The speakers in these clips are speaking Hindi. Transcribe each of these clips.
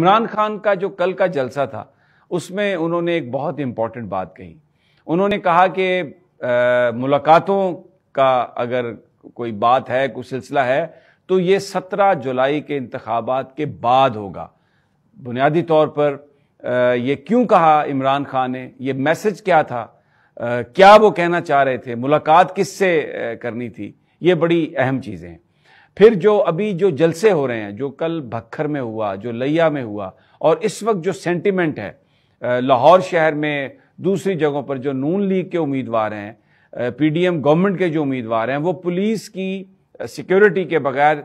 इमरान खान का जो कल का जलसा था उसमें उन्होंने एक बहुत इम्पॉर्टेंट बात कही उन्होंने कहा कि मुलाकातों का अगर कोई बात है कोई सिलसिला है तो ये सत्रह जुलाई के इंतबात के बाद होगा बुनियादी तौर पर आ, ये क्यों कहा इमरान खान ने ये मैसेज क्या था आ, क्या वो कहना चाह रहे थे मुलाकात किससे करनी थी ये बड़ी अहम चीज़ें हैं फिर जो अभी जो जलसे हो रहे हैं जो कल भक्खर में हुआ जो लैया में हुआ और इस वक्त जो सेंटिमेंट है लाहौर शहर में दूसरी जगहों पर जो नून लीग के उम्मीदवार हैं पीडीएम गवर्नमेंट के जो उम्मीदवार हैं वो पुलिस की सिक्योरिटी के बगैर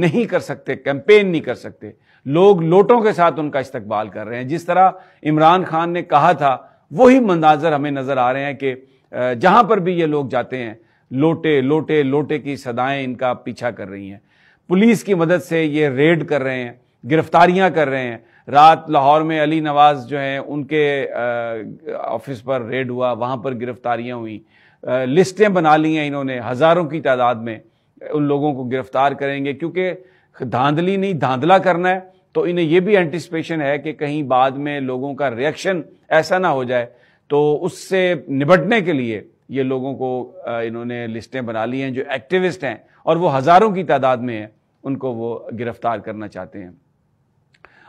नहीं कर सकते कैंपेन नहीं कर सकते लोग लोटों के साथ उनका इस्तकबाल कर रहे हैं जिस तरह इमरान खान ने कहा था वही मंदाजर हमें नज़र आ रहे हैं कि जहां पर भी ये लोग जाते हैं लोटे लोटे लोटे की सदाएं इनका पीछा कर रही हैं पुलिस की मदद से ये रेड कर रहे हैं गिरफ्तारियां कर रहे हैं रात लाहौर में अली नवाज़ जो हैं उनके ऑफिस पर रेड हुआ वहाँ पर गिरफ्तारियां हुई लिस्टें बना ली हैं इन्होंने हज़ारों की तादाद में उन लोगों को गिरफ्तार करेंगे क्योंकि धांधली नहीं धांधला करना है तो इन्हें यह भी एंटिसपेशन है कि कहीं बाद में लोगों का रिएक्शन ऐसा ना हो जाए तो उससे निपटने के लिए ये लोगों को इन्होंने लिस्टें बना ली हैं जो एक्टिविस्ट हैं और वो हज़ारों की तादाद में हैं उनको वो गिरफ़्तार करना चाहते हैं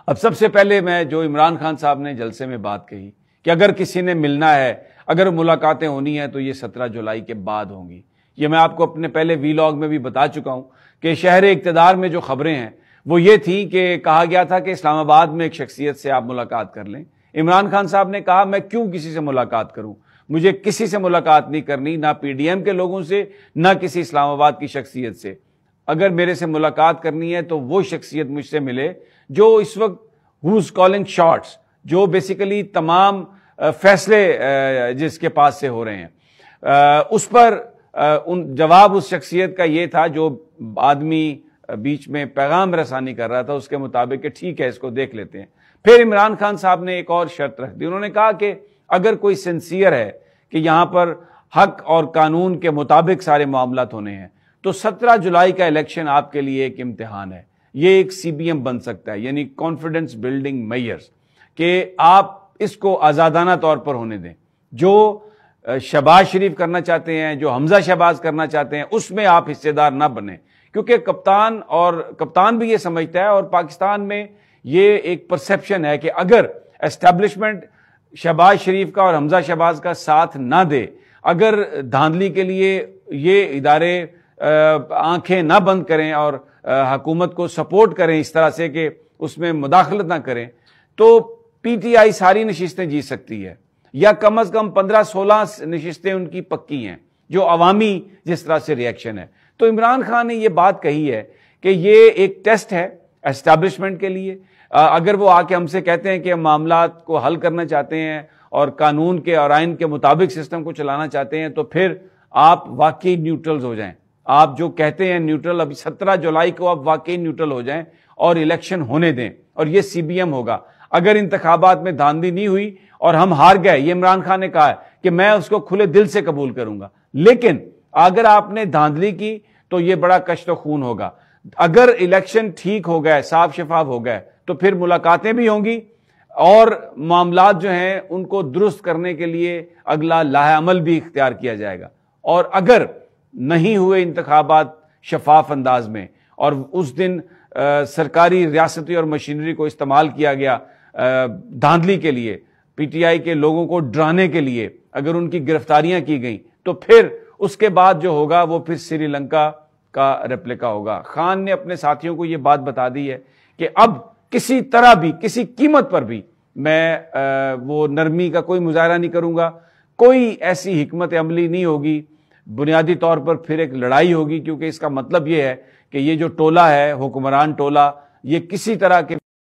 अब सबसे पहले मैं जो इमरान खान साहब ने जलसे में बात कही कि अगर किसी ने मिलना है अगर मुलाकातें होनी हैं तो ये सत्रह जुलाई के बाद होंगी ये मैं आपको अपने पहले वीलॉग में भी बता चुका हूँ कि शहर इकतदार में जो खबरें हैं वो ये थी कि कहा गया था कि इस्लामाबाद में एक शख्सियत से आप मुलाकात कर लें इमरान खान साहब ने कहा मैं क्यों किसी से मुलाकात करूं मुझे किसी से मुलाकात नहीं करनी ना पीडीएम के लोगों से ना किसी इस्लामाबाद की शख्सियत से अगर मेरे से मुलाकात करनी है तो वो शख्सियत मुझसे मिले जो इस वक्त हुज कॉलिंग शॉट्स जो बेसिकली तमाम फैसले जिसके पास से हो रहे हैं उस पर उन जवाब उस शख्सियत का ये था जो आदमी बीच में पैगाम रसानी कर रहा था उसके मुताबिक ठीक है इसको देख लेते हैं फिर इमरान खान साहब ने एक और शर्त रख दी उन्होंने कहा कि अगर कोई सिंसियर है कि यहां पर हक और कानून के मुताबिक सारे मामला होने हैं तो 17 जुलाई का इलेक्शन आपके लिए एक इम्तिहान है ये एक सीबीएम बन सकता है यानी कॉन्फिडेंस बिल्डिंग मेयर्स कि आप इसको आज़ादाना तौर पर होने दें जो शबाज शरीफ करना चाहते हैं जो हमजा शहबाज करना चाहते हैं उसमें आप हिस्सेदार ना बने क्योंकि कप्तान और कप्तान भी ये समझता है और पाकिस्तान में ये एक परसेप्शन है कि अगर एस्टेब्लिशमेंट शहबाज शरीफ का और हमजा शहबाज का साथ ना दे अगर धांधली के लिए ये इदारे आंखें ना बंद करें और हकूमत को सपोर्ट करें इस तरह से कि उसमें मुदाखलत ना करें तो पीटीआई सारी नशितें जीत सकती है या कम अज कम पंद्रह सोलह नशितें उनकी पक्की हैं जो अवामी जिस तरह से रिएक्शन है तो इमरान खान ने यह बात कही है कि ये एक टेस्ट है एस्टैब्लिशमेंट के लिए अगर वो आके हमसे कहते हैं कि हम मामला को हल करना चाहते हैं और कानून के और आइन के मुताबिक सिस्टम को चलाना चाहते हैं तो फिर आप वाकई न्यूट्रल्स हो जाएं आप जो कहते हैं न्यूट्रल अभी 17 जुलाई को आप वाकई न्यूट्रल हो जाएं और इलेक्शन होने दें और ये सीबीएम होगा अगर इंतबात में धांधली नहीं हुई और हम हार गए ये इमरान खान ने कहा है कि मैं उसको खुले दिल से कबूल करूंगा लेकिन अगर आपने धांधली की तो ये बड़ा कश्त खून होगा अगर इलेक्शन ठीक हो गए साफ शफाफ हो गए तो फिर मुलाकातें भी होंगी और मामला जो हैं उनको दुरुस्त करने के लिए अगला लाहेमल भी इख्तियार किया जाएगा और अगर नहीं हुए इंतबात शफाफ अंदाज में और उस दिन आ, सरकारी रियासती और मशीनरी को इस्तेमाल किया गया धांधली के लिए पीटीआई के लोगों को डराने के लिए अगर उनकी गिरफ्तारियां की गई तो फिर उसके बाद जो होगा वो फिर श्रीलंका का रेप्लिका होगा खान ने अपने साथियों को यह बात बता दी है कि अब किसी तरह भी किसी कीमत पर भी मैं वो नरमी का कोई मुजाहरा नहीं करूंगा कोई ऐसी हमत अमली नहीं होगी बुनियादी तौर पर फिर एक लड़ाई होगी क्योंकि इसका मतलब यह है कि ये जो टोला है हुक्मरान टोला ये किसी तरह के